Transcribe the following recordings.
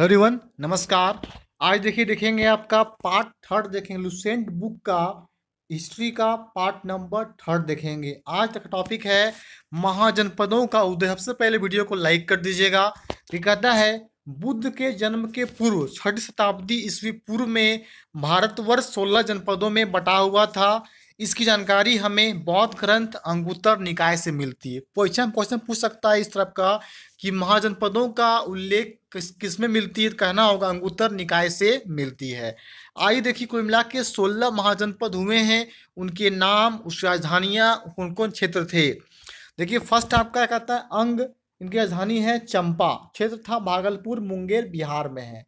everyone नमस्कार आज देखिए देखेंगे आपका पार्ट थर्ड देखेंगे लुसेंट बुक का हिस्ट्री का पार्ट नंबर थर्ड देखेंगे आज तक टॉपिक है महाजनपदों का उदय सबसे पहले वीडियो को लाइक कर दीजिएगा ये कहता है बुद्ध के जन्म के पूर्व छठ शताब्दी ईस्वी पूर्व में भारतवर्ष सोलह जनपदों में बटा हुआ था इसकी जानकारी हमें बौद्ध ग्रंथ अंगुत्तर निकाय से मिलती है क्वेश्चन क्वेश्चन पूछ सकता है इस तरफ का कि महाजनपदों का उल्लेख किस किसमें मिलती है कहना होगा अंगुत्तर निकाय से मिलती है आइए देखिए कुल मिला के सोलह महाजनपद हुए हैं उनके नाम उस राजधानियाँ कौन कौन क्षेत्र थे देखिए फर्स्ट आपका कहता है अंग इनकी राजधानी है चंपा क्षेत्र था भागलपुर मुंगेर बिहार में है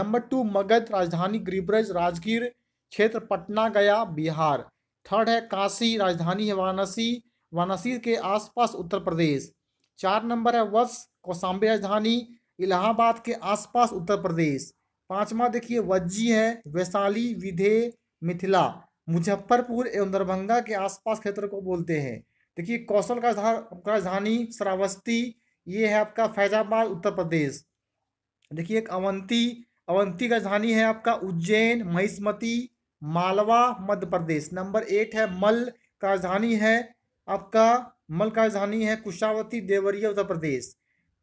नंबर टू मगध राजधानी ग्रीब्रज राजगीर क्षेत्र पटना गया बिहार थर्ड है काशी राजधानी है वाराणसी वाराणसी के आसपास उत्तर प्रदेश चार नंबर है वत्स कौशाम्बी राजधानी इलाहाबाद के आसपास उत्तर प्रदेश पांचवा देखिए वज्जी है वैशाली विधे मिथिला मुजफ्फरपुर एवं दरभंगा के आसपास क्षेत्र को बोलते हैं देखिए कौशल का राजधानी श्रावस्ती ये है आपका फैजाबाद उत्तर प्रदेश देखिए एक अवंती अवंती का राजधानी है आपका उज्जैन महिष्मती मालवा मध्य प्रदेश नंबर एट है मल राजधानी है आपका मल का राजधानी है कुशावती देवरिया उत्तर प्रदेश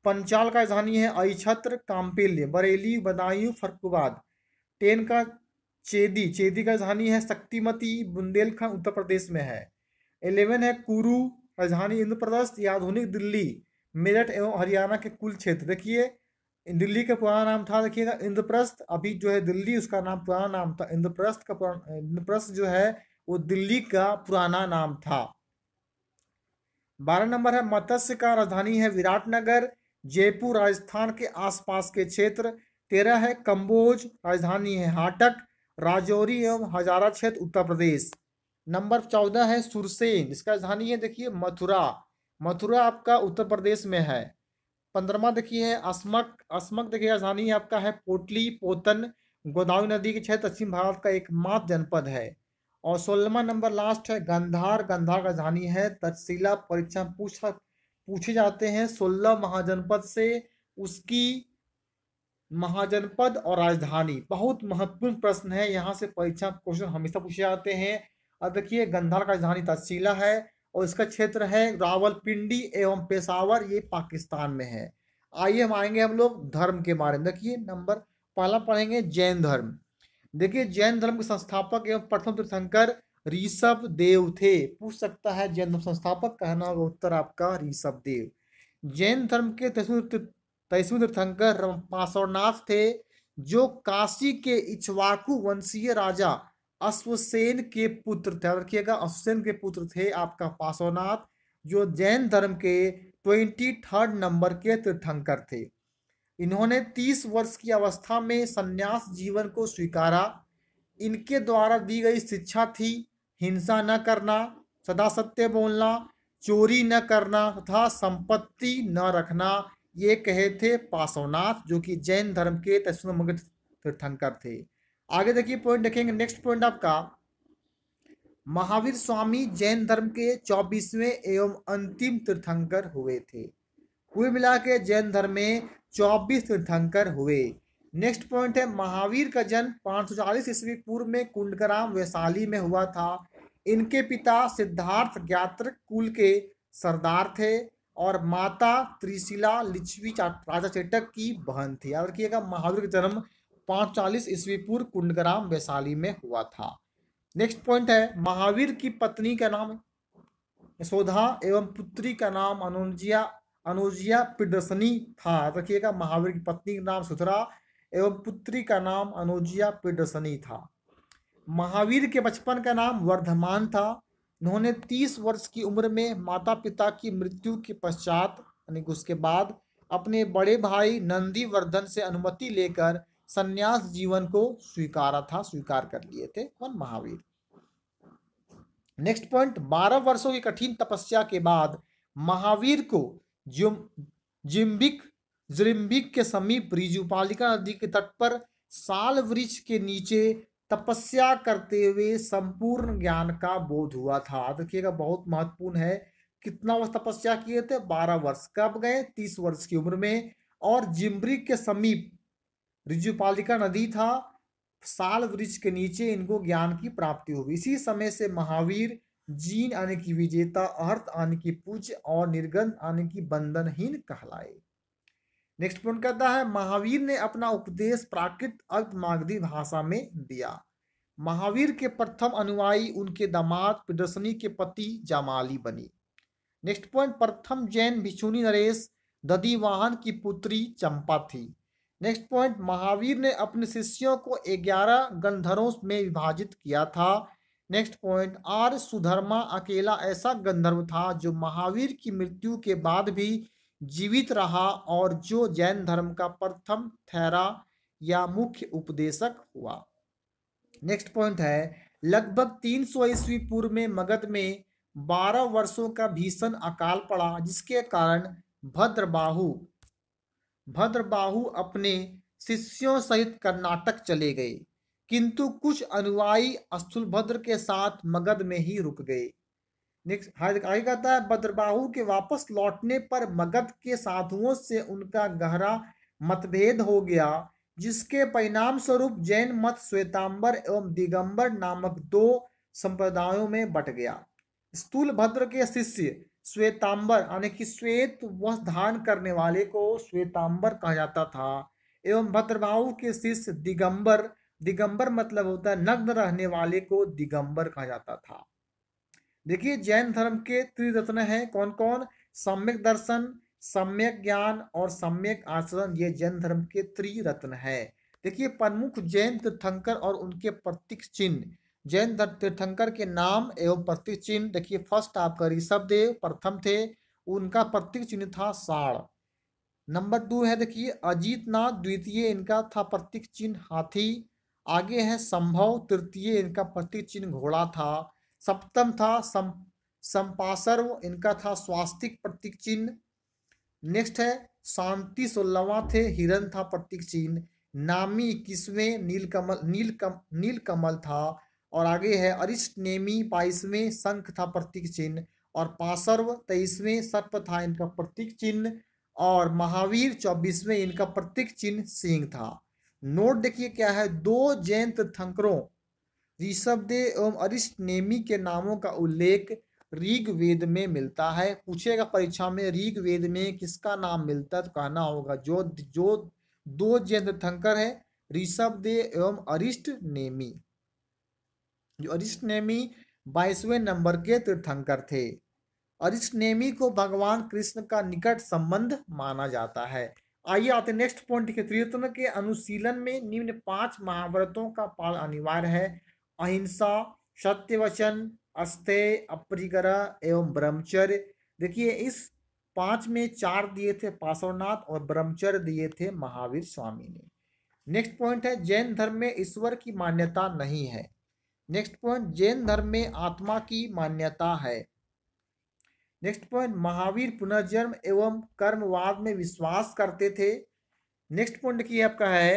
पंचाल का राजधानी है अछत्र काम्पिल्य बरेली बदायूं फर्रुखाबाद टेन का चेदी चेदी का राजधानी है शक्तिमती बुंदेलखंड उत्तर प्रदेश में है इलेवन है कुरु राजधानी इंद्र या आधुनिक दिल्ली मेरठ एवं हरियाणा के कुल क्षेत्र देखिए दिल्ली का पुराना नाम था देखिएगा इंद्रप्रस्थ अभी जो है दिल्ली उसका नाम पुराना नाम था इंद्रप्रस्थ का इंद्रप्रस्थ जो है वो दिल्ली का पुराना नाम था बारह नंबर है मत्स्य का राजधानी है विराटनगर जयपुर राजस्थान के आसपास के क्षेत्र तेरह है कंबोज राजधानी है हाटक राजौरी एवं हजारा क्षेत्र उत्तर प्रदेश नंबर चौदह है सुरसेन इसका राजधानी है देखिए मथुरा मथुरा आपका उत्तर प्रदेश में है पंद्रमा देखिए है अस्मक अस्मक देखिए राजधानी आपका है पोटली पोतन गोदावरी नदी के क्षेत्र पश्चिम भारत का एकमात्र जनपद है और सोलहवा नंबर लास्ट है गंधार गंधार राजधानी है तक्षशिला परीक्षा पूछ पूछे जाते हैं सोलह महाजनपद से उसकी महाजनपद और राजधानी बहुत महत्वपूर्ण प्रश्न है यहाँ से परीक्षा क्वेश्चन हमेशा पूछे जाते हैं और देखिए गंधार का राजधानी तहसीला है और इसका क्षेत्र है रावलपिंडी एवं पेशावर ये पाकिस्तान में है आइए हम आएंगे हम लोग धर्म के बारे में देखिए नंबर पहला पढ़ेंगे जैन धर्म देखिए जैन धर्म के संस्थापक एवं प्रथम तीर्थंकर ऋषभ देव थे पूछ सकता है जैन धर्म संस्थापक कहना होगा उत्तर आपका ऋषभ देव जैन धर्म के तैसवी तीर्थंकर पासवनाथ थे जो काशी के इच्छवाकू वंशीय राजा अश्वसेन के पुत्र थे रखिएगा अश्वसेन के पुत्र थे आपका पासवनाथ जो जैन धर्म के ट्वेंटी थर्ड नंबर के तीर्थंकर थे इन्होंने तीस वर्ष की अवस्था में संन्यास जीवन को स्वीकारा इनके द्वारा दी गई शिक्षा थी हिंसा न करना सदा सत्य बोलना चोरी न करना तथा संपत्ति न रखना ये कहे थे पासवनाथ जो कि जैन धर्म के तस्वीर तीर्थंकर थे आगे देखिए पॉइंट देखेंगे नेक्स्ट पॉइंट आपका महावीर स्वामी जैन धर्म के चौबीसवें एवं अंतिम तीर्थंकर हुए थे कुल मिला के जैन धर्म में चौबीस तीर्थंकर हुए नेक्स्ट पॉइंट है महावीर का जन्म सौ चालीस ईस्वी पूर्व में कुंडकराम वैशाली में हुआ था इनके पिता सिद्धार्थ ज्ञात्र कुल के सरदार थे और माता त्रिशिला लिच्छवी राजा चेटक की बहन थी याद रखिएगा महावीर का जन्म पाँचालीस ईस्वी पूर्व कुंडग्राम वैशाली में हुआ था नेक्स्ट पॉइंट है महावीर की पत्नी का नाम यशोधा एवं पुत्री का नाम अनुजिया अनुजिया पिडसनी था रखिएगा महावीर की पत्नी का नाम सुथरा एवं पुत्री का नाम अनुजिया पिडसनी था महावीर के बचपन का नाम वर्धमान था उन्होंने तीस वर्ष की उम्र में माता पिता की मृत्यु के पश्चात यानी उसके बाद अपने बड़े भाई नंदीवर्धन से अनुमति लेकर सन्यास जीवन को स्वीकारा था स्वीकार कर लिए थे कौन महावीर नेक्स्ट पॉइंट बारह वर्षों की कठिन तपस्या के बाद महावीर को जिम्बिक जिम्बिक के समीप रिजुपालिका नदी के तट पर साल वृक्ष के नीचे तपस्या करते हुए संपूर्ण ज्ञान का बोध हुआ था देखिएगा बहुत महत्वपूर्ण है कितना वर्ष तपस्या किए थे बारह वर्ष कब गए तीस वर्ष की उम्र में और जिम्ब्रिक के समीप ऋजुपालिका नदी था साल वृक्ष के नीचे इनको ज्ञान की प्राप्ति हुई इसी समय से महावीर जीन आने की विजेता अर्थ आने की पूज और निर्गंध आने की बंधनहीन कहलाए नेक्स्ट पॉइंट कहता है महावीर ने अपना उपदेश प्राकृत अल्प मागधी भाषा में दिया महावीर के प्रथम अनुयायी उनके दामाद प्रदर्शनी के पति जामाली बनी नेक्स्ट पॉइंट प्रथम जैन भिक्षुनी नरेश दधिवाहन की पुत्री चंपा थी नेक्स्ट पॉइंट महावीर ने अपने शिष्यों को ग्यारह गंधर्वों में विभाजित किया था नेक्स्ट पॉइंट आर सुधर्मा अकेला ऐसा गंधर्व था जो महावीर की मृत्यु के बाद भी जीवित रहा और जो जैन धर्म का प्रथम थैरा या मुख्य उपदेशक हुआ नेक्स्ट पॉइंट है लगभग 300 ईस्वी पूर्व में मगध में 12 वर्षों का भीषण अकाल पड़ा जिसके कारण भद्रबाहु भद्रबाहु अपने शिष्यों सहित कर्नाटक चले गए किंतु कुछ अनुयायी अस्तुलभद्र के साथ मगध में ही रुक गए आगे कहता है भद्रबाहु के वापस लौटने पर मगध के साधुओं से उनका गहरा मतभेद हो गया जिसके परिणाम स्वरूप जैन मत श्वेतांबर एवं दिगंबर नामक दो संप्रदायों में बट गया स्थूल भद्र के शिष्य श्वेतांबर यानी कि श्वेत वस्त्र धारण करने वाले को श्वेतांबर कहा जाता था एवं भद्रभाव के शिष्य दिगंबर दिगंबर मतलब होता है नग्न रहने वाले को दिगंबर कहा जाता था देखिए जैन धर्म के त्रिरत्न हैं कौन कौन सम्यक दर्शन सम्यक ज्ञान और सम्यक आचरण ये जैन धर्म के त्रिरत्न है देखिए प्रमुख जैन तीर्थंकर और उनके प्रतीक चिन्ह जैन तीर्थंकर के नाम एवं प्रतीक चिन्ह देखिए फर्स्ट आपका देव प्रथम थे उनका प्रतीक चिन्ह था साढ़ नंबर टू है देखिए अजीतनाथ द्वितीय इनका था प्रतीक चिन्ह हाथी आगे है संभव तृतीय इनका प्रतीक चिन्ह घोड़ा था सप्तम था सम संपासर्व इनका था स्वास्तिक प्रतीक चिन्ह नेक्स्ट है शांति सोलहवा थे हिरण था प्रतीक चिन्ह नामी इक्कीसवें नीलकमल नीलकम नीलकमल था और आगे है अरिष्ट नेमी बाईसवें शंख था प्रतीक चिन्ह और पासर्व तेईसवें सर्प था इनका प्रतीक चिन्ह और महावीर चौबीसवें इनका प्रतीक चिन्ह सिंह था नोट देखिए क्या है दो जैंत थंकरों ऋषभदेव एवं अरिष्ट नेमी के नामों का उल्लेख ऋग वेद में मिलता है पूछेगा परीक्षा में ऋग वेद में किसका नाम मिलता है तो कहना होगा जो जो दो जैन तीर्थंकर है ऋषभदेव एवं अरिष्ट नेमी जो नेमी बाईसवें नंबर के तीर्थंकर थे नेमी को भगवान कृष्ण का निकट संबंध माना जाता है आइए आते नेक्स्ट पॉइंट के त्रिरत्न के अनुशीलन में निम्न पांच महाव्रतों का पाल अनिवार्य है अहिंसा सत्यवचन अस्थे अपरिग्रह एवं ब्रह्मचर्य देखिए इस पांच में चार दिए थे पार्श्वनाथ और ब्रह्मचर्य दिए थे महावीर स्वामी ने नेक्स्ट पॉइंट है जैन धर्म में ईश्वर की मान्यता नहीं है नेक्स्ट पॉइंट जैन धर्म में आत्मा की मान्यता है नेक्स्ट पॉइंट महावीर पुनर्जन्म एवं कर्मवाद में विश्वास करते थे नेक्स्ट पॉइंट की आपका है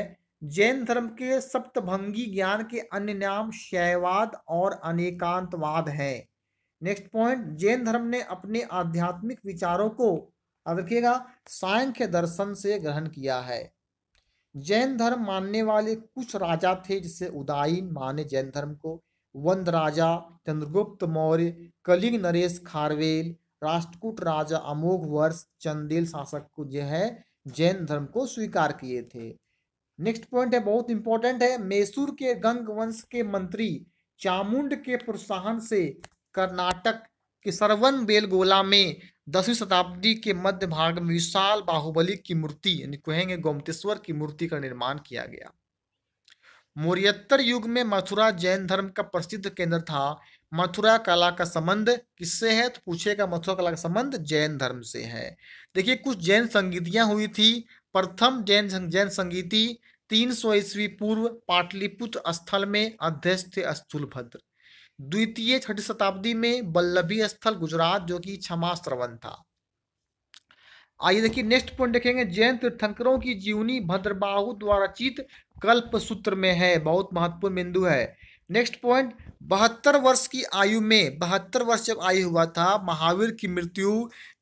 जैन धर्म के सप्तभंगी ज्ञान के अन्य नाम शैवाद और अनेकांतवाद है नेक्स्ट पॉइंट जैन धर्म ने अपने आध्यात्मिक विचारों को अब रखिएगा सांख्य दर्शन से ग्रहण किया है जैन धर्म मानने वाले कुछ राजा थे जिससे उदायीन माने जैन धर्म को वंद राजा चंद्रगुप्त मौर्य कलिंग नरेश खारवेल राष्ट्रकूट राजा अमोघ वर्ष चंदेल शासक को जो है जैन धर्म को स्वीकार किए थे नेक्स्ट पॉइंट है बहुत इंपॉर्टेंट है मैसूर के गंग वंश के मंत्री चामुंड के प्रोत्साहन से कर्नाटक के सरवन बेलगोला में दसवीं शताब्दी के मध्य भाग में विशाल बाहुबली की मूर्ति यानी कहेंगे गोमतेश्वर की मूर्ति का निर्माण किया गया मौर्यत्तर युग में मथुरा जैन धर्म का प्रसिद्ध केंद्र था मथुरा कला का संबंध किससे है तो पूछेगा मथुरा कला का संबंध जैन धर्म से है देखिए कुछ जैन संगीतियां हुई थी प्रथम जैन जैन संगीति 300 ईस्वी पूर्व पाटलिपुत्र स्थल में अध्यक्ष थे भद्र द्वितीय छठी शताब्दी में बल्लभी स्थल गुजरात जो कि श्रवण था आइए देखिए नेक्स्ट पॉइंट देखेंगे जैन तीर्थंकरों की जीवनी भद्रबाहु द्वारा चित कल्प सूत्र में है बहुत महत्वपूर्ण बिंदु है नेक्स्ट पॉइंट बहत्तर वर्ष की आयु में बहत्तर वर्ष जब आयु हुआ था महावीर की मृत्यु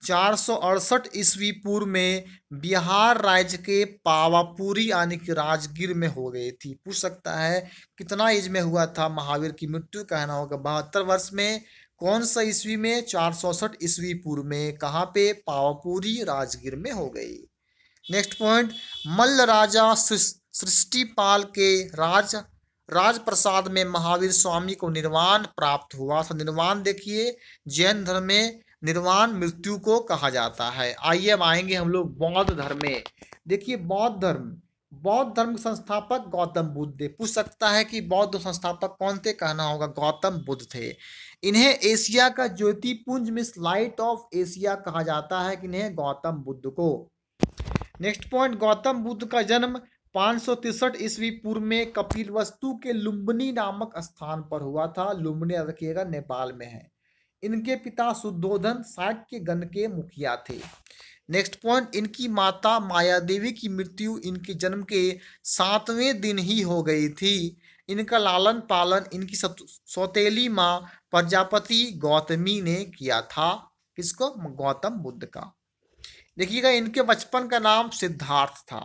चार सौ अड़सठ ईस्वी पूर्व में बिहार राज्य के पावापुरी यानी कि राजगीर में हो गई थी पूछ सकता है कितना एज में हुआ था महावीर की मृत्यु कहना होगा बहत्तर वर्ष में कौन सा ईस्वी में चार सौ अड़सठ ईस्वी पूर्व में कहाँ पे पावापुरी राजगीर में हो गई नेक्स्ट पॉइंट मल्ल राजा सृष्टिपाल के राज राजप्रसाद में महावीर स्वामी को निर्वाण प्राप्त हुआ था निर्वाण देखिए जैन धर्म में निर्वाण मृत्यु को कहा जाता है आइए अब आएंगे हम लोग बौद्ध धर्म में देखिए बौद्ध धर्म बौद्ध धर्म के संस्थापक गौतम बुद्ध पूछ सकता है कि बौद्ध संस्थापक कौन थे कहना होगा गौतम बुद्ध थे इन्हें एशिया का ज्योतिपुंज मिस लाइट ऑफ एशिया कहा जाता है कि इन्हें गौतम बुद्ध को नेक्स्ट पॉइंट गौतम बुद्ध का जन्म पाँच सौ तिरसठ ईस्वी पूर्व में कपिल वस्तु के लुम्बनी नामक स्थान पर हुआ था लुम्बनी रखिएगा नेपाल में है इनके पिता शुद्धोधन के गण के मुखिया थे नेक्स्ट पॉइंट इनकी माता माया देवी की मृत्यु इनके जन्म के सातवें दिन ही हो गई थी इनका लालन पालन इनकी सौतेली माँ प्रजापति गौतमी ने किया था किसको गौतम बुद्ध का देखिएगा इनके बचपन का नाम सिद्धार्थ था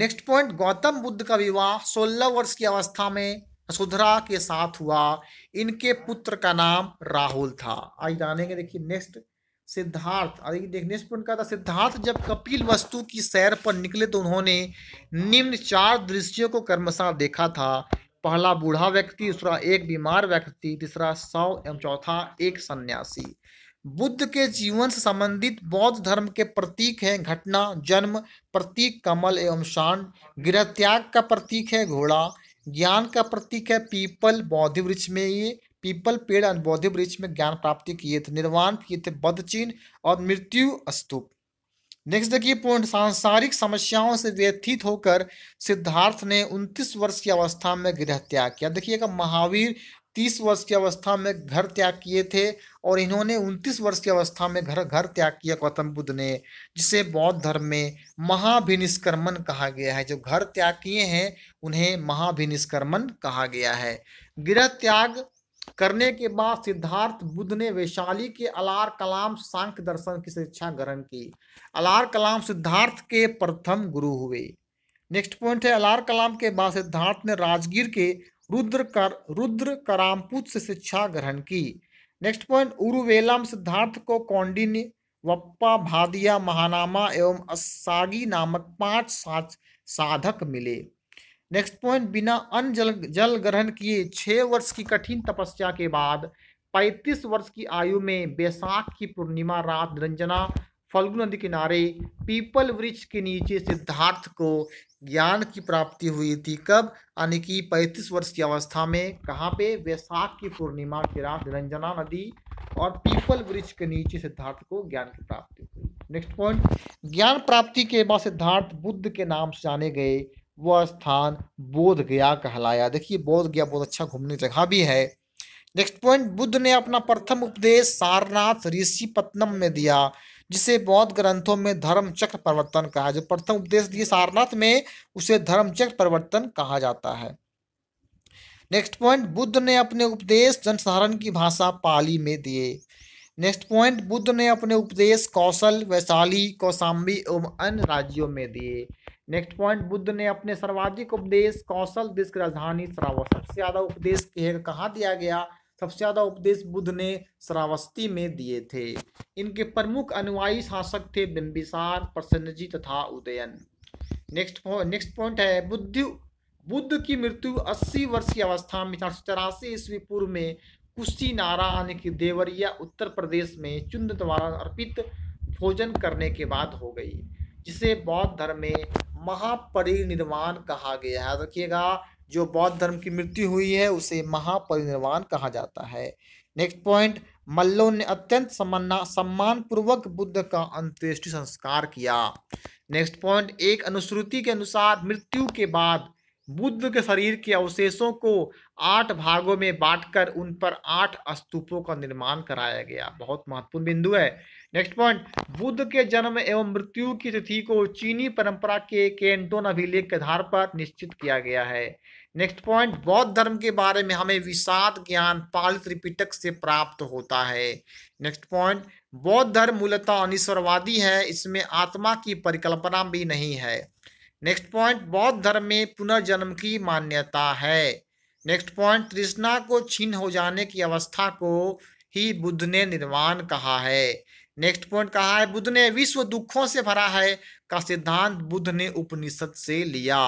नेक्स्ट पॉइंट गौतम बुद्ध का विवाह 16 वर्ष की अवस्था में सुधरा के साथ हुआ इनके पुत्र का नाम राहुल था आज जानेंगे देखिए नेक्स्ट सिद्धार्थ देखिए नेक्स्ट पॉइंट का था सिद्धार्थ जब कपिल वस्तु की सैर पर निकले तो उन्होंने निम्न चार दृश्यों को कर्मशा देखा था पहला बूढ़ा व्यक्ति दूसरा एक बीमार व्यक्ति तीसरा सौ एवं चौथा एक सन्यासी बुद्ध के जीवन से संबंधित बौद्ध धर्म के प्रतीक हैं घटना जन्म प्रतीक कमल एवं शान गृह त्याग का प्रतीक है घोड़ा ज्ञान का प्रतीक है पीपल बौद्ध वृक्ष में ये पीपल पेड़ और वृक्ष में ज्ञान प्राप्ति किए थे निर्वाण किए थे बद्ध चिन्ह और मृत्यु स्तूप नेक्स्ट देखिए पूर्ण सांसारिक समस्याओं से व्यथित होकर सिद्धार्थ ने 29 वर्ष की अवस्था में गृह त्याग किया देखिएगा महावीर तीस वर्ष की अवस्था में घर त्याग किए थे और इन्होंने उनतीस वर्ष की अवस्था में घर घर त्याग किया गौतम बुद्ध ने जिसे बौद्ध धर्म में महाभिनिष्कर्मण कहा गया है जो घर त्याग किए हैं उन्हें महाभिनिष्कर्मण कहा गया है गृह त्याग करने के बाद सिद्धार्थ बुद्ध ने वैशाली के अलार कलाम सांख्य दर्शन की शिक्षा ग्रहण की अलार कलाम सिद्धार्थ के प्रथम गुरु हुए नेक्स्ट पॉइंट है अलार कलाम के बाद सिद्धार्थ ने राजगीर के रुद्र कर रुद्र करामपुत से शिक्षा ग्रहण की नेक्स्ट पॉइंट उरुवेलम सिद्धार्थ को कौंडिन्य वप्पा भादिया महानामा एवं असागी नामक पांच साच साधक मिले नेक्स्ट पॉइंट बिना अन्न जल जल ग्रहण किए छः वर्ष की कठिन तपस्या के बाद पैंतीस वर्ष की आयु में बैसाख की पूर्णिमा रात निरंजना फल्गु नदी किनारे पीपल वृक्ष के नीचे सिद्धार्थ को ज्ञान की प्राप्ति हुई थी कब यानी कि पैंतीस वर्ष की अवस्था में कहाँ पे वैशाख की पूर्णिमा के रात निरंजना नदी और पीपल वृक्ष के नीचे सिद्धार्थ को ज्ञान की प्राप्ति हुई नेक्स्ट पॉइंट ज्ञान प्राप्ति के बाद सिद्धार्थ बुद्ध के नाम से जाने गए वह स्थान बोध गया कहलाया देखिए बोध गया बहुत अच्छा घूमने जगह भी है नेक्स्ट पॉइंट बुद्ध ने अपना प्रथम उपदेश सारनाथ ऋषि पत्नम में दिया जिसे बौद्ध ग्रंथों में धर्म चक्र प्रवर्तन कहा जो प्रथम उपदेश दिए सारनाथ में उसे धर्म चक्र कहा जाता है नेक्स्ट पॉइंट बुद्ध ने अपने उपदेश जनसाधारण की भाषा पाली में दिए नेक्स्ट पॉइंट बुद्ध ने अपने उपदेश कौशल वैशाली कौशाम्बी एवं अन्य राज्यों में दिए नेक्स्ट पॉइंट बुद्ध ने अपने सर्वाधिक उपदेश कौशल देश की राजधानी सरावत सबसे ज्यादा उपदेश कहाँ दिया गया सबसे ज़्यादा उपदेश बुद्ध ने श्रावस्ती में दिए थे इनके प्रमुख अनुयायी शासक थे बिम्बिसार प्रसन्नजी तथा उदयन नेक्स्ट नेक्स्ट पॉइंट है बुद्ध बुद्ध की मृत्यु 80 वर्ष की अवस्था में चार सौ तिरासी ईस्वी पूर्व में कुशी नारायण की देवरिया उत्तर प्रदेश में चुंद द्वारा अर्पित भोजन करने के बाद हो गई जिसे बौद्ध धर्म में महापरिनिर्वाण कहा गया है रखिएगा जो बौद्ध धर्म की मृत्यु हुई है उसे महापरिनिर्वाण कहा जाता है नेक्स्ट पॉइंट मल्लों ने अत्यंत सम्मान सम्मानपूर्वक बुद्ध का अंत्येष्टि संस्कार किया नेक्स्ट पॉइंट एक अनुश्रुति के अनुसार मृत्यु के बाद बुद्ध के शरीर के अवशेषों को आठ भागों में बांटकर उन पर आठ स्तूपों का निर्माण कराया गया बहुत महत्वपूर्ण बिंदु है नेक्स्ट पॉइंट बुद्ध के जन्म एवं मृत्यु की तिथि को चीनी परंपरा के केंटोन अभिलेख के आधार पर निश्चित किया गया है नेक्स्ट पॉइंट बौद्ध धर्म के बारे में हमें विषाद ज्ञान पाल त्रिपिटक से प्राप्त होता है नेक्स्ट पॉइंट बौद्ध धर्म मूलतः अनिश्वरवादी है इसमें आत्मा की परिकल्पना भी नहीं है नेक्स्ट पॉइंट बौद्ध धर्म में पुनर्जन्म की मान्यता है नेक्स्ट पॉइंट तृष्णा को छीन हो जाने की अवस्था को ही बुद्ध ने निर्वाण कहा है नेक्स्ट पॉइंट कहा है बुद्ध ने विश्व दुखों से भरा है का सिद्धांत बुद्ध ने उपनिषद से लिया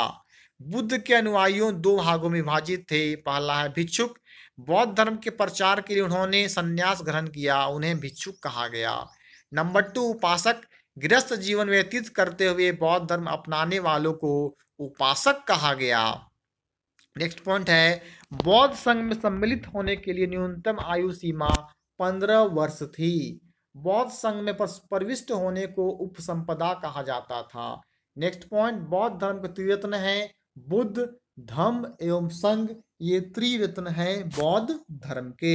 बुद्ध के अनुयायियों दो भागों में विभाजित थे पहला है भिक्षुक बौद्ध धर्म के प्रचार के लिए उन्होंने संन्यास ग्रहण किया उन्हें भिक्षुक कहा गया नंबर टू उपासक गृहस्थ जीवन व्यतीत करते हुए बौद्ध धर्म अपनाने वालों को उपासक कहा गया नेक्स्ट पॉइंट है बौद्ध संघ में सम्मिलित होने के लिए न्यूनतम आयु सीमा पंद्रह वर्ष थी बौद्ध संघ में प्रविष्ट होने को उपसंपदा कहा जाता था नेक्स्ट पॉइंट बौद्ध धर्म का त्रिरत्न है बुद्ध धम एवं संघ ये त्रिरत्न है बौद्ध धर्म के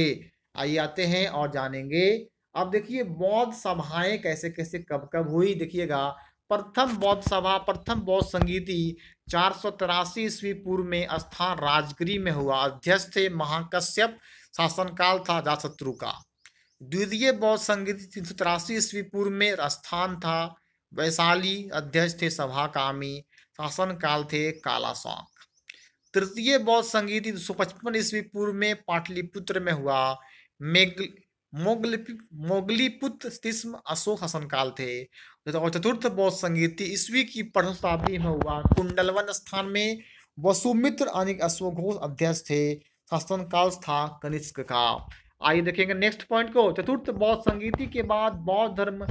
आइए आते हैं और जानेंगे अब देखिए बौद्ध सभाएं कैसे कैसे कब कब हुई देखिएगा प्रथम बौद्ध सभा प्रथम बौद्ध संगीति चार सौ तिरासी ईस्वी पूर्व में स्थान राजगिरी में हुआ अध्यक्ष थे महाकश्यप शासनकाल था राजशत्रु का द्वितीय बौद्ध संगीति तीन सौ तिरासी ईस्वी पूर्व में स्थान था वैशाली अध्यक्ष थे सभा कामी शासन काल थे कालाशौक तृतीय बौद्ध संगीत दो सौ ईस्वी पूर्व में पाटलिपुत्र में हुआ मेघ मोगलीपुत्र तिस्म अशोक काल थे और चतुर्थ बौद्ध संगीत ईस्वी की प्रथम शताब्दी में हुआ कुंडलवन स्थान में वसुमित्र अनिक अश्वघोष अध्यक्ष थे शासन काल था कनिष्क का आइए देखेंगे नेक्स्ट पॉइंट को चतुर्थ बौद्ध संगीति के बाद बौद्ध धर्म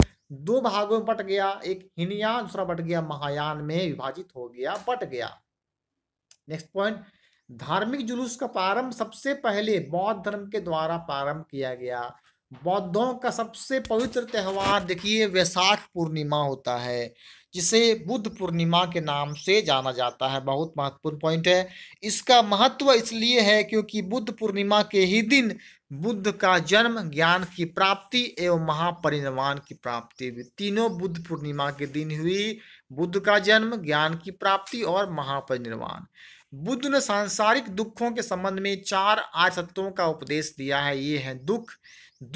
दो भागों में बट गया एक हिनयान दूसरा बट गया महायान में विभाजित हो गया बट गया नेक्स्ट पॉइंट धार्मिक जुलूस का प्रारंभ सबसे पहले बौद्ध धर्म के द्वारा प्रारंभ किया गया बौद्धों का सबसे पवित्र त्यौहार देखिए वैसाख पूर्णिमा होता है जिसे बुद्ध पूर्णिमा के नाम से जाना जाता है बहुत महत्वपूर्ण पॉइंट है इसका महत्व इसलिए है क्योंकि बुद्ध पूर्णिमा के ही दिन बुद्ध का जन्म ज्ञान की प्राप्ति एवं महापरिनिर्वाण की प्राप्ति भी तीनों बुद्ध पूर्णिमा के दिन हुई बुद्ध का जन्म ज्ञान की प्राप्ति और महापरिनिर्वाण बुद्ध ने सांसारिक दुखों के संबंध में चार आर्य तत्वों का उपदेश दिया है ये है दुख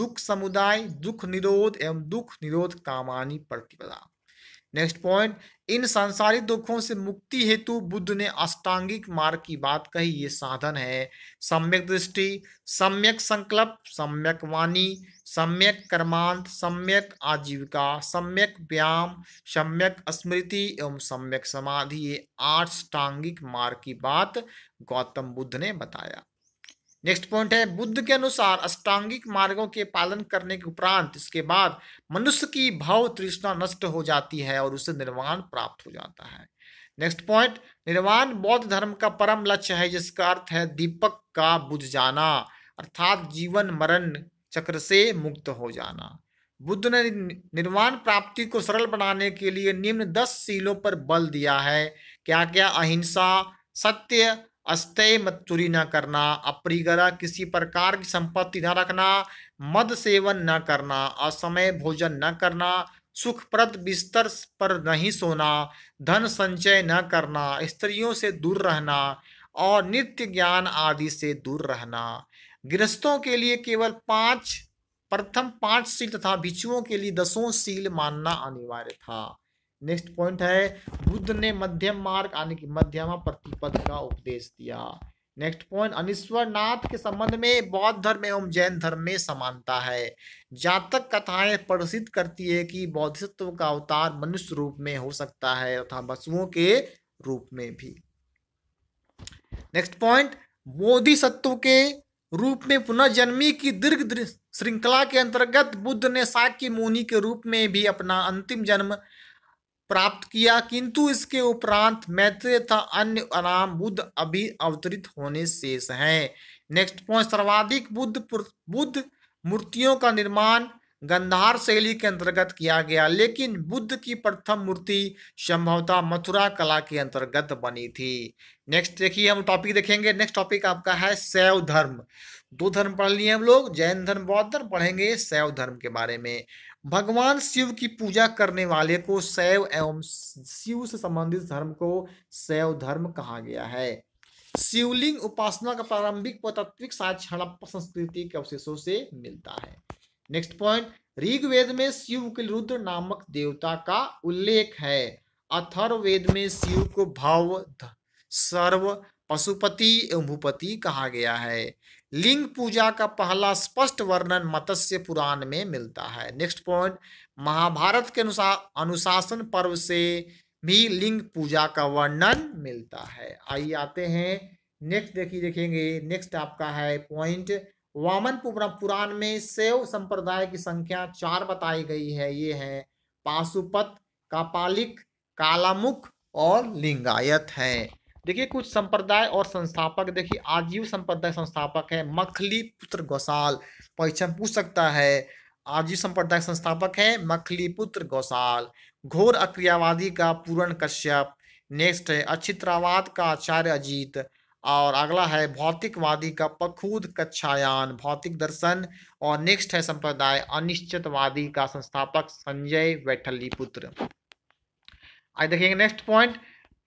दुख समुदाय दुख निरोध एवं दुख निरोध कामानी प्रतिपदा नेक्स्ट पॉइंट इन सांसारिक दुखों से मुक्ति हेतु बुद्ध ने अष्टांगिक मार्ग की बात कही ये साधन है सम्यक दृष्टि सम्यक संकल्प सम्यक वाणी सम्यक कर्मांत सम्यक आजीविका सम्यक व्यायाम सम्यक स्मृति एवं सम्यक समाधि ये आठ अष्टांगिक मार्ग की बात गौतम बुद्ध ने बताया नेक्स्ट पॉइंट है बुद्ध के अनुसार अष्टांगिक मार्गों के पालन करने के उपरांत इसके बाद मनुष्य की भाव तृष्णा नष्ट हो जाती है और उसे निर्वाण प्राप्त हो जाता है नेक्स्ट पॉइंट निर्वाण बौद्ध धर्म का परम लक्ष्य है जिसका अर्थ है दीपक का बुझ जाना अर्थात जीवन मरण चक्र से मुक्त हो जाना बुद्ध ने निर्वाण प्राप्ति को सरल बनाने के लिए निम्न दस सीलों पर बल दिया है क्या क्या अहिंसा सत्य अस्तय मत चोरी न करना अप्रिगरा किसी प्रकार की संपत्ति न रखना मद सेवन न करना असमय भोजन न करना सुखप्रद बिस्तर पर नहीं सोना धन संचय न करना स्त्रियों से दूर रहना और नित्य ज्ञान आदि से दूर रहना गृहस्थों के लिए केवल पांच प्रथम पांच सील तथा भिक्षुओं के लिए दसों सील मानना अनिवार्य था नेक्स्ट पॉइंट है बुद्ध ने मध्यम मार्ग आने की मध्यमा प्रतिपद का उपदेश दिया नेक्स्ट पॉइंट अनिश्वरनाथ के संबंध में बौद्ध धर्म एवं जैन धर्म में समानता है जातक कथाएं प्रदर्शित करती है कि बौद्धत्व का अवतार मनुष्य रूप में हो सकता है तथा वसुओं के रूप में भी नेक्स्ट पॉइंट मोदी सत्व के रूप में पुनर्जन्मी की दीर्घ श्रृंखला के अंतर्गत बुद्ध ने साक्य मुनि के रूप में भी अपना अंतिम जन्म प्राप्त किया किंतु इसके उपरांत मैत्रेय तथा अन्य अनाम बुद्ध अभी अवतरित होने शेष हैं नेक्स्ट पॉइंट सर्वाधिक बुद्ध बुद्ध मूर्तियों का निर्माण गंधार शैली के अंतर्गत किया गया लेकिन बुद्ध की प्रथम मूर्ति संभवतः मथुरा कला के अंतर्गत बनी थी नेक्स्ट देखिए हम टॉपिक देखेंगे नेक्स्ट टॉपिक आपका है शैव धर्म दो धर्म पढ़ लिए हम लोग जैन धर्म बौद्ध धर्म पढ़ेंगे शैव धर्म के बारे में भगवान शिव की पूजा करने वाले को शैव एवं शिव से संबंधित धर्म को शैव धर्म कहा गया है शिवलिंग उपासना का प्रारंभिक पौतात्विक साक्ष हड़प्पा संस्कृति के अवशेषों से मिलता है नेक्स्ट पॉइंट ऋग्वेद में शिव के रुद्र नामक देवता का उल्लेख है अथर्ववेद में शिव को भाव सर्व पशुपति एवं भूपति कहा गया है लिंग पूजा का पहला स्पष्ट वर्णन मत्स्य पुराण में मिलता है नेक्स्ट पॉइंट महाभारत के अनुसार अनुशासन पर्व से भी लिंग पूजा का वर्णन मिलता है आइए आते हैं नेक्स्ट देखिए देखेंगे नेक्स्ट आपका है पॉइंट वामन पुराण में शैव संप्रदाय की संख्या चार बताई गई है ये है पाशुपत कापालिक कालामुख और लिंगायत है देखिए कुछ संप्रदाय और संस्थापक देखिए आजीव संप्रदाय संस्थापक है मखली पुत्र गौशाल परीक्षण पूछ सकता है आजीव संप्रदाय संस्थापक है मखली पुत्र गौशाल घोर अक्रियावादी का पूरण कश्यप नेक्स्ट है अचित्रावाद का आचार्य अजीत और अगला है भौतिकवादी का पखूद कच्छायान भौतिक दर्शन और नेक्स्ट है संप्रदाय अनिश्चितवादी का संस्थापक संजय वैठली पुत्र आइए देखेंगे नेक्स्ट पॉइंट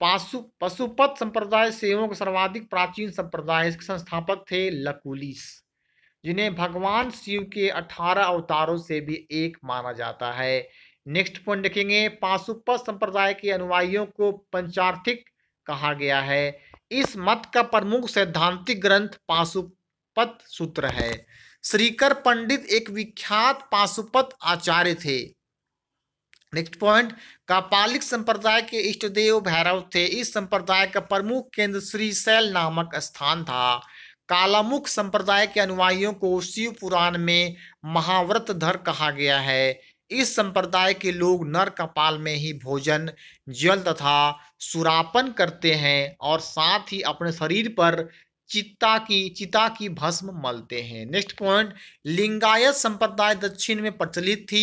पाशु पशुपत संप्रदाय सेवों का सर्वाधिक प्राचीन संप्रदाय इसके संस्थापक थे लकुलिस जिन्हें भगवान शिव के अठारह अवतारों से भी एक माना जाता है नेक्स्ट पॉइंट देखेंगे पाशुपत संप्रदाय के अनुयायियों को पंचार्थिक कहा गया है इस मत का प्रमुख सैद्धांतिक ग्रंथ पाशुपत सूत्र है श्रीकर पंडित एक विख्यात पाशुपत आचार्य थे नेक्स्ट पॉइंट कापालिक संप्रदाय के इष्टदेव भैरव थे इस संप्रदाय का प्रमुख केंद्र श्री श्रीशैल नामक स्थान था कालामुख संप्रदाय के अनुयायियों को शिव पुराण में महाव्रत धर कहा गया है इस संप्रदाय के लोग नर कपाल में ही भोजन जल तथा सुरापन करते हैं और साथ ही अपने शरीर पर चिता की चिता की भस्म मलते हैं नेक्स्ट पॉइंट लिंगायत संप्रदाय दक्षिण में प्रचलित थी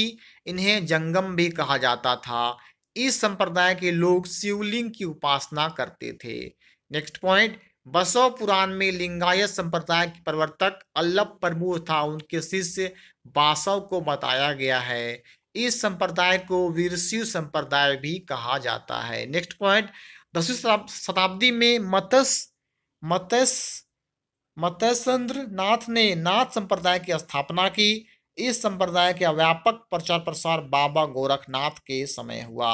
इन्हें जंगम भी कहा जाता था इस संप्रदाय के लोग शिवलिंग की उपासना करते थे नेक्स्ट पॉइंट बसव पुराण में लिंगायत संप्रदाय के प्रवर्तक अल्लभ प्रभु था उनके शिष्य बासव को बताया गया है इस संप्रदाय को वीरशिव संप्रदाय भी कहा जाता है नेक्स्ट पॉइंट दसवीं शताब्दी में मत्स्य मतस मतस्न्द्र नाथ ने नाथ संप्रदाय की स्थापना की इस संप्रदाय के व्यापक प्रचार प्रसार बाबा गोरखनाथ के समय हुआ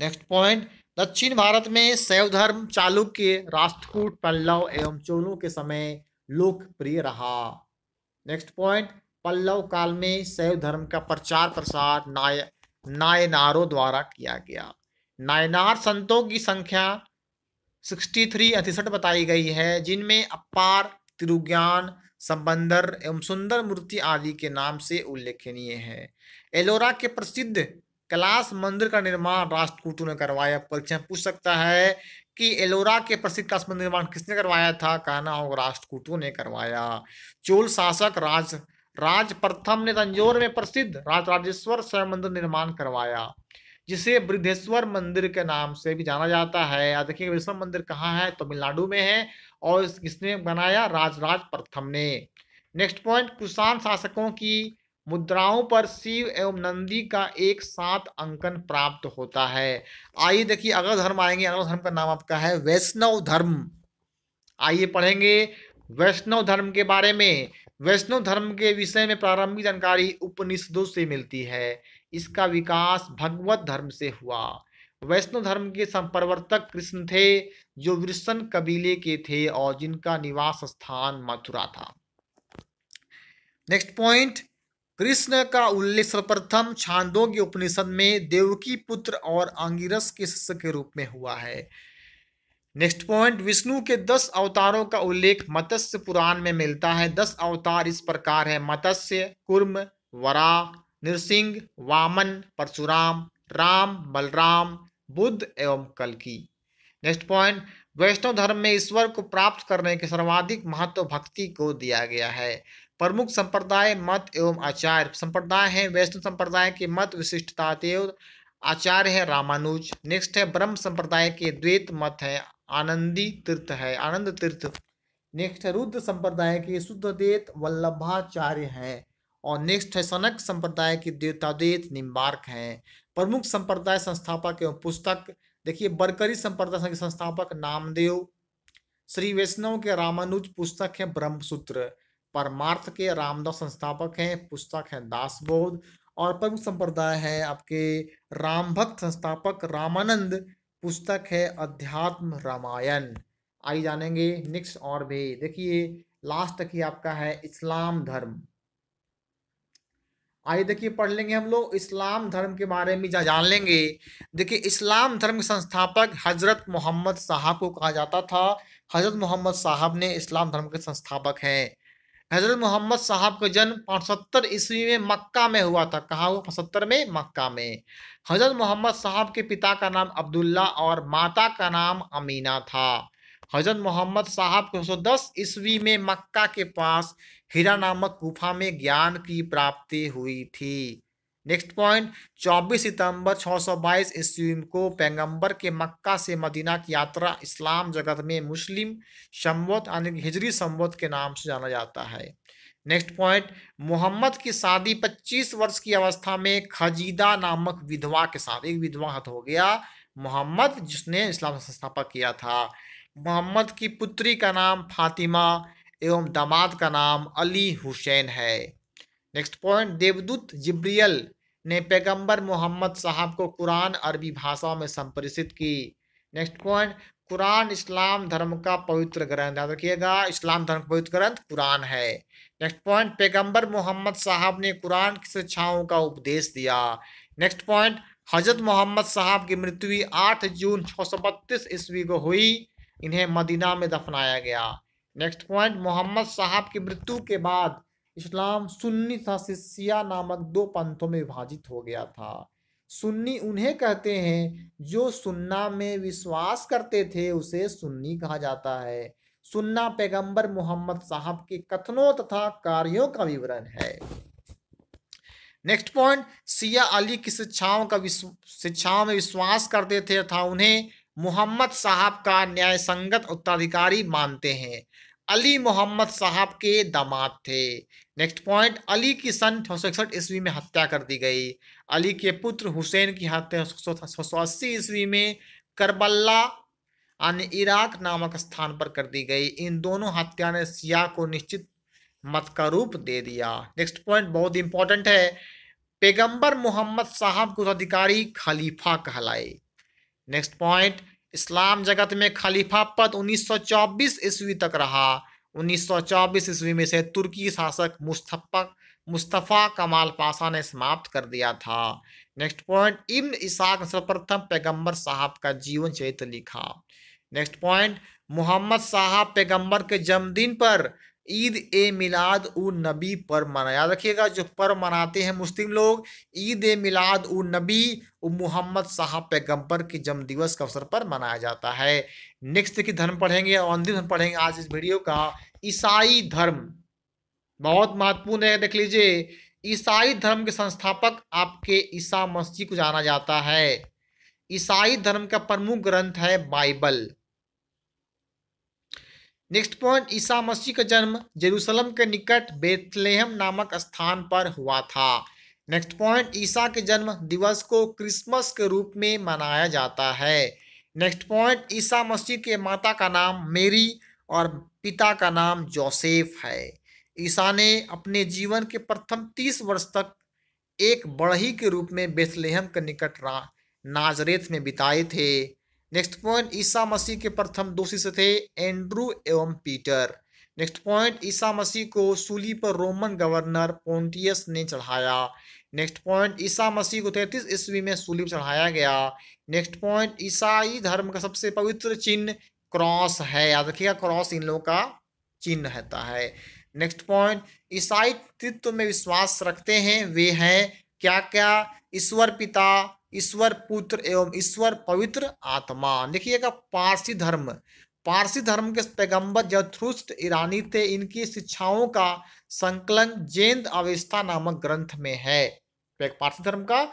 नेक्स्ट पॉइंट दक्षिण भारत में शैव धर्म चालुक्य राष्ट्रकूट पल्लव एवं चोलों के समय लोकप्रिय रहा नेक्स्ट पॉइंट पल्लव काल में शैव धर्म का प्रचार प्रसार नाय नायनारों द्वारा किया गया नायनार संतों की संख्या सिक्सटी थ्री अतिसठ बताई गई है जिनमें अपार तिरुज्ञान संबंदर एवं सुंदर मूर्ति आदि के नाम से उल्लेखनीय है एलोरा के प्रसिद्ध कैलाश मंदिर का निर्माण राष्ट्रकूटों ने करवाया परीक्षा पूछ सकता है कि एलोरा के प्रसिद्ध कैलाश मंदिर निर्माण किसने करवाया था कहना होगा राष्ट्रकूटों ने करवाया चोल शासक राज राज प्रथम ने तंजोर में प्रसिद्ध राज राजेश्वर स्वयं मंदिर निर्माण करवाया जिसे बृद्धेश्वर मंदिर के नाम से भी जाना जाता है या देखिए बृद्धेश्वर मंदिर कहाँ है तमिलनाडु में है और इसने बनाया राजराज प्रथम ने नेक्स्ट पॉइंट कुषाण शासकों की मुद्राओं पर शिव एवं नंदी का एक साथ अंकन प्राप्त होता है आइए देखिए अगला धर्म आएंगे अगला धर्म का नाम आपका है वैष्णव धर्म आइए पढ़ेंगे वैष्णव धर्म के बारे में वैष्णव धर्म के विषय में प्रारंभिक जानकारी उपनिषदों से मिलती है इसका विकास भगवत धर्म से हुआ वैष्णव धर्म के संप्रवर्तक कृष्ण थे जो वृषण कबीले के थे और जिनका निवास स्थान मथुरा था नेक्स्ट पॉइंट कृष्ण का उल्लेख सर्वप्रथम के उपनिषद में देवकी पुत्र और अंगिरस के शिष्य के रूप में हुआ है नेक्स्ट पॉइंट विष्णु के दस अवतारों का उल्लेख मत्स्य पुराण में मिलता है दस अवतार इस प्रकार है मत्स्य कुर्म वरा नृसिंह वामन परशुराम राम बलराम बुद्ध एवं कलकी नेक्स्ट पॉइंट वैष्णव धर्म में ईश्वर को प्राप्त करने के सर्वाधिक महत्व भक्ति को दिया गया है प्रमुख संप्रदाय मत एवं आचार्य संप्रदाय है वैष्णव संप्रदाय के मत विशिष्टता देव आचार्य है रामानुज नेक्स्ट है ब्रह्म संप्रदाय के द्वैत मत है आनंदी तीर्थ है आनंद तीर्थ नेक्स्ट है रुद्र संप्रदाय के शुद्ध द्वेत वल्लभाचार्य हैं और नेक्स्ट है सनक संप्रदाय की देवतादेत निम्बार्क हैं प्रमुख संप्रदाय संस्थापक एवं पुस्तक देखिए बरकरी संप्रदाय के संस्थापक नामदेव श्री वैष्णव के रामानुज पुस्तक है ब्रह्मसूत्र परमार्थ के रामदास संस्थापक हैं पुस्तक है दासबोध और प्रमुख संप्रदाय है आपके राम भक्त संस्थापक रामानंद पुस्तक है अध्यात्म रामायण आई जानेंगे नेक्स्ट और भी देखिए लास्ट की आपका है इस्लाम धर्म आइए देखिए पढ़ लेंगे हम लोग इस्लाम धर्म के बारे में जा जान लेंगे देखिए इस्लाम धर्म के संस्थापक हजरत मोहम्मद साहब को कहा जाता था हजरत मोहम्मद साहब ने इस्लाम धर्म के संस्थापक हैं हजरत मोहम्मद साहब का जन्म पचहत्तर ईस्वी में मक्का में हुआ था कहा हुआ पचहत्तर में मक्का में हजरत मोहम्मद साहब के पिता का नाम अब्दुल्ला और माता का नाम अमीना था हजरत मोहम्मद साहब को सौ दस ईस्वी में मक्का के पास हीरा नामक गुफा में ज्ञान की प्राप्ति हुई थी नेक्स्ट पॉइंट 24 सितंबर 622 ईस्वी को पैगंबर के मक्का से मदीना की यात्रा इस्लाम जगत में मुस्लिम संवत यानी हिजरी संवत के नाम से जाना जाता है नेक्स्ट पॉइंट मोहम्मद की शादी 25 वर्ष की अवस्था में खजीदा नामक विधवा के साथ एक विधवा हत हो गया मोहम्मद जिसने इस्लाम संस्थापक किया था मोहम्मद की पुत्री का नाम फातिमा एवं दामाद का नाम अली हुसैन है नेक्स्ट पॉइंट देवदूत जिब्रियल ने पैगंबर मोहम्मद साहब को कुरान अरबी भाषा में संप्रेषित की नेक्स्ट पॉइंट कुरान इस्लाम धर्म का पवित्र ग्रंथ याद रखिएगा इस्लाम धर्म का पवित्र ग्रंथ कुरान है नेक्स्ट पॉइंट पैगंबर मोहम्मद साहब ने कुरान की शिक्षाओं का उपदेश दिया नेक्स्ट पॉइंट हजरत मोहम्मद साहब की मृत्यु आठ जून छः ईस्वी को हुई इन्हें मदीना में दफनाया गया नेक्स्ट पॉइंट मोहम्मद साहब की मृत्यु के बाद इस्लाम सुन्नी था शिया नामक दो पंथों में विभाजित हो गया था सुन्नी उन्हें कहते हैं जो सुन्ना में विश्वास करते थे उसे सुन्नी कहा जाता है सुन्ना पैगंबर मोहम्मद साहब के कथनों तथा कार्यों का विवरण है नेक्स्ट पॉइंट सिया अली की शिक्षाओं का शिक्षाओं में विश्वास करते थे तथा उन्हें मोहम्मद साहब का न्याय संगत उत्तराधिकारी मानते हैं अली मोहम्मद साहब के दामाद थे नेक्स्ट पॉइंट अली की सन छः सौ इकसठ ईस्वी में हत्या कर दी गई अली के पुत्र हुसैन की हत्या छः सौ अस्सी ईस्वी में करबल्ला अन इराक नामक स्थान पर कर दी गई इन दोनों हत्या ने सिया को निश्चित मत का रूप दे दिया नेक्स्ट पॉइंट बहुत इंपॉर्टेंट है पैगंबर मोहम्मद साहब को अधिकारी खलीफा कहलाए नेक्स्ट पॉइंट इस्लाम जगत में खलीफा पद 1924 ईस्वी तक रहा 1924 ईस्वी में से तुर्की शासक मुस्तफ़ा मुस्तफ़ा कमाल पाशा ने समाप्त कर दिया था नेक्स्ट पॉइंट इब्न इसाक सर्वप्रथम पैगंबर साहब का जीवन चरित्र लिखा नेक्स्ट पॉइंट मोहम्मद साहब पैगंबर के जन्मदिन पर ईद ए मिलाद उ नबी पर मना याद रखिएगा जो पर मनाते हैं मुस्लिम लोग ईद ए मिलाद उ नबी उ मोहम्मद साहब पैगम्बर के जन्म दिवस के अवसर पर मनाया जाता है नेक्स्ट की धर्म पढ़ेंगे और अंतिम धर्म पढ़ेंगे आज इस वीडियो का ईसाई धर्म बहुत महत्वपूर्ण है देख लीजिए ईसाई धर्म के संस्थापक आपके ईसा मस्जिद को जाना जाता है ईसाई धर्म का प्रमुख ग्रंथ है Bible next point Isa Masih का जन्म जेरूसलम के निकट बेथलेहम नामक स्थान पर हुआ था नेक्स्ट पॉइंट ईसा के जन्म दिवस को क्रिसमस के रूप में मनाया जाता है नेक्स्ट पॉइंट ईसा मसीह के माता का नाम मेरी और पिता का नाम जोसेफ है ईसा ने अपने जीवन के प्रथम तीस वर्ष तक एक बढ़ई के रूप में बेथलेहम के निकट नाजरेत में बिताए थे नेक्स्ट पॉइंट ईसा मसीह के प्रथम दोषी से थे एंड्रू एवं Peter next point Isa Masih को सूली पर रोमन गवर्नर पोंटियस ने चढ़ाया नेक्स्ट पॉइंट ईसा मसीह को तैतीस ईस्वी में सूली पर चढ़ाया गया नेक्स्ट पॉइंट ईसाई धर्म का सबसे पवित्र चिन्ह क्रॉस है याद रखिएगा क्रॉस इन लोगों का चिन्ह रहता है नेक्स्ट पॉइंट ईसाई तत्व में विश्वास रखते हैं वे हैं क्या क्या ईश्वर पिता ईश्वर पुत्र एवं ईश्वर पवित्र आत्मा देखिएगा पारसी धर्म पारसी धर्म के पैगंबर जथ्रुष्ट ईरानी थे इनकी शिक्षाओं का संकलन जैन अवस्था नामक ग्रंथ में है तो पारसी धर्म का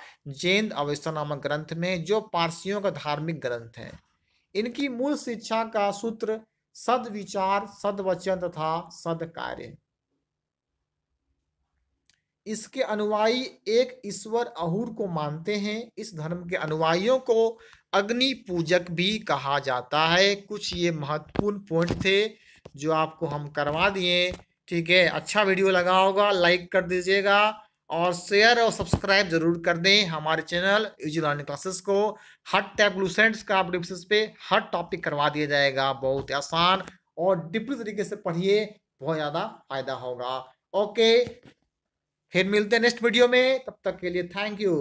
जैन अवस्था नामक ग्रंथ में जो पारसियों का धार्मिक ग्रंथ है इनकी मूल शिक्षा का सूत्र सद विचार सद वचन तथा सद कार्य इसके अनुयायी एक ईश्वर अहूर को मानते हैं इस धर्म के अनुयायियों को अग्नि पूजक भी कहा जाता है कुछ ये महत्वपूर्ण पॉइंट थे जो आपको हम करवा दिए ठीक है अच्छा वीडियो लगा होगा लाइक कर दीजिएगा और शेयर और सब्सक्राइब जरूर कर दें हमारे चैनल लर्निंग क्लासेस को हर टैप लूसेंट्स का आप पे हर टॉपिक करवा दिया जाएगा बहुत आसान और डिफरेंट तरीके से पढ़िए बहुत ज़्यादा फायदा होगा ओके फिर मिलते हैं नेक्स्ट वीडियो में तब तक के लिए थैंक यू